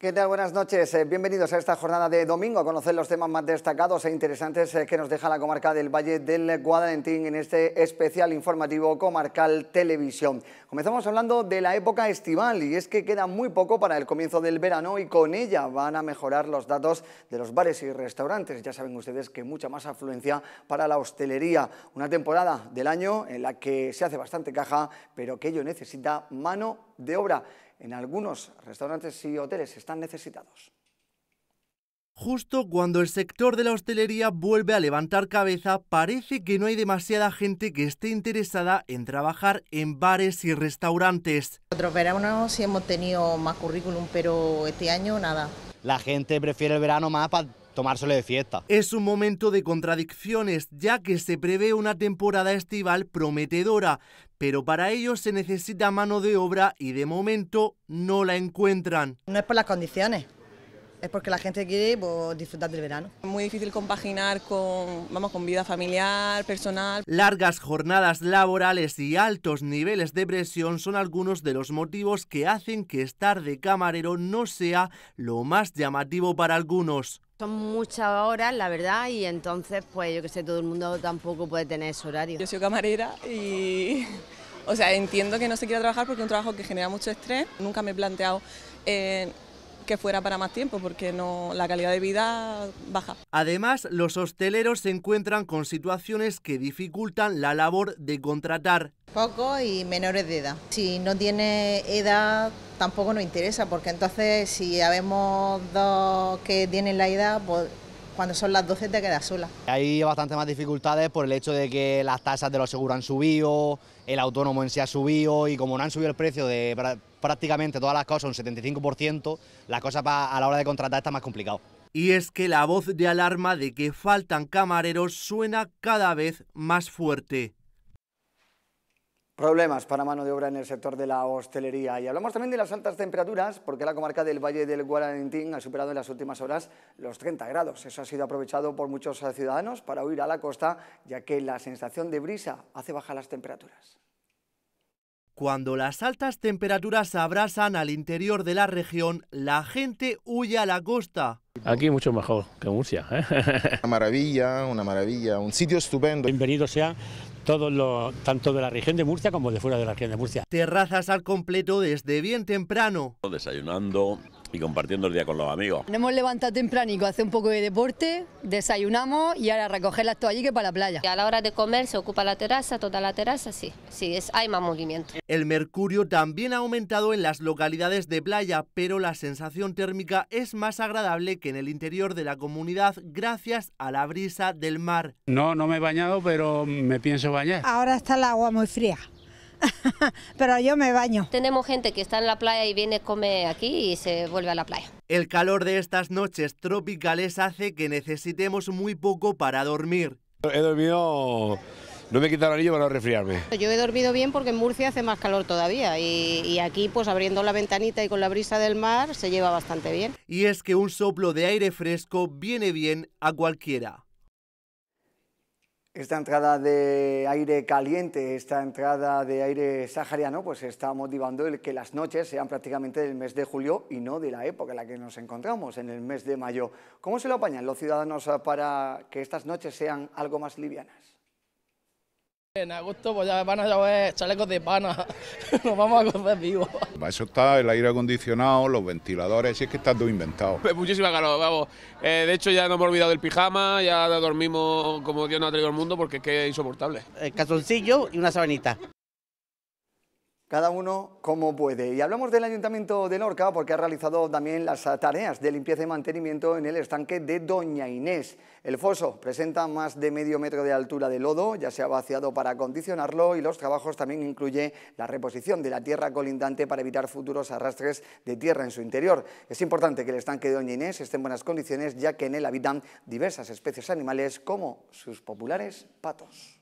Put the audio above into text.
¿Qué tal? Buenas noches. Eh, bienvenidos a esta jornada de domingo a conocer los temas más destacados e interesantes eh, que nos deja la comarca del Valle del Guadalentín en este especial informativo comarcal televisión. Comenzamos hablando de la época estival y es que queda muy poco para el comienzo del verano y con ella van a mejorar los datos de los bares y restaurantes. Ya saben ustedes que mucha más afluencia para la hostelería. Una temporada del año en la que se hace bastante caja, pero que ello necesita mano de obra en algunos restaurantes y hoteles están necesitados. Justo cuando el sector de la hostelería vuelve a levantar cabeza, parece que no hay demasiada gente que esté interesada en trabajar en bares y restaurantes. Otros veranos sí hemos tenido más currículum, pero este año nada. La gente prefiere el verano más para tomárselo de fiesta. Es un momento de contradicciones, ya que se prevé una temporada estival prometedora, pero para ello se necesita mano de obra y de momento no la encuentran. No es por las condiciones, es porque la gente quiere pues, disfrutar del verano. muy difícil compaginar con, vamos, con vida familiar, personal. Largas jornadas laborales y altos niveles de presión son algunos de los motivos que hacen que estar de camarero no sea lo más llamativo para algunos. Son muchas horas, la verdad, y entonces, pues yo que sé, todo el mundo tampoco puede tener ese horario. Yo soy camarera y... O sea, entiendo que no se quiera trabajar porque es un trabajo que genera mucho estrés. Nunca me he planteado... Eh, que fuera para más tiempo porque no, la calidad de vida baja. Además, los hosteleros se encuentran con situaciones que dificultan la labor de contratar. Poco y menores de edad. Si no tiene edad tampoco nos interesa porque entonces si habemos dos que tienen la edad, pues cuando son las 12 te quedas sola. Hay bastantes más dificultades por el hecho de que las tasas de los seguros han subido, el autónomo en sí ha subido y como no han subido el precio de prácticamente todas las cosas un 75%, la cosa a la hora de contratar está más complicado. Y es que la voz de alarma de que faltan camareros suena cada vez más fuerte. Problemas para mano de obra en el sector de la hostelería. Y hablamos también de las altas temperaturas, porque la comarca del Valle del Guarantín ha superado en las últimas horas los 30 grados. Eso ha sido aprovechado por muchos ciudadanos para huir a la costa, ya que la sensación de brisa hace bajar las temperaturas. Cuando las altas temperaturas abrasan al interior de la región, la gente huye a la costa. Aquí mucho mejor que Murcia. ¿eh? Una maravilla, una maravilla, un sitio estupendo. Bienvenido sea tanto de la región de Murcia como de fuera de la región de Murcia. Terrazas al completo desde bien temprano. Desayunando, y compartiendo el día con los amigos. Nos hemos levantado tempranico, hace un poco de deporte, desayunamos y ahora recoger las toallitas para la playa. A la hora de comer se ocupa la terraza, toda la terraza, sí, sí, es, hay más movimiento. El mercurio también ha aumentado en las localidades de playa, pero la sensación térmica es más agradable que en el interior de la comunidad gracias a la brisa del mar. No, no me he bañado, pero me pienso bañar. Ahora está el agua muy fría. pero yo me baño. Tenemos gente que está en la playa y viene, come aquí y se vuelve a la playa. El calor de estas noches tropicales hace que necesitemos muy poco para dormir. He dormido... No me he quitado el anillo para no resfriarme. Yo he dormido bien porque en Murcia hace más calor todavía y, aquí pues abriendo la ventanita y con la brisa del mar se lleva bastante bien. Y es que un soplo de aire fresco viene bien a cualquiera esta entrada de aire caliente, esta entrada de aire sahariano, pues está motivando el que las noches sean prácticamente del mes de julio y no de la época en la que nos encontramos, en el mes de mayo. ¿Cómo se lo apañan los ciudadanos para que estas noches sean algo más livianas? En agosto pues ya van a llover chalecos de pana, nos vamos a vivo vivos. Eso está el aire acondicionado, los ventiladores, si es que está todo inventado. Es pues muchísima calor, vamos. Eh, de hecho ya no hemos olvidado del pijama, ya dormimos como Dios nos ha traído al mundo porque es que es insoportable. El calzoncillo y una sabanita cada uno como puede. Y hablamos del Ayuntamiento de Lorca porque ha realizado también las tareas de limpieza y mantenimiento en el estanque de Doña Inés. El foso presenta más de medio metro de altura de lodo, ya se ha vaciado para acondicionarlo y los trabajos también incluye la reposición de la tierra colindante para evitar futuros arrastres de tierra en su interior. Es importante que el estanque de Doña Inés esté en buenas condiciones ya que en él habitan diversas especies animales como sus populares patos.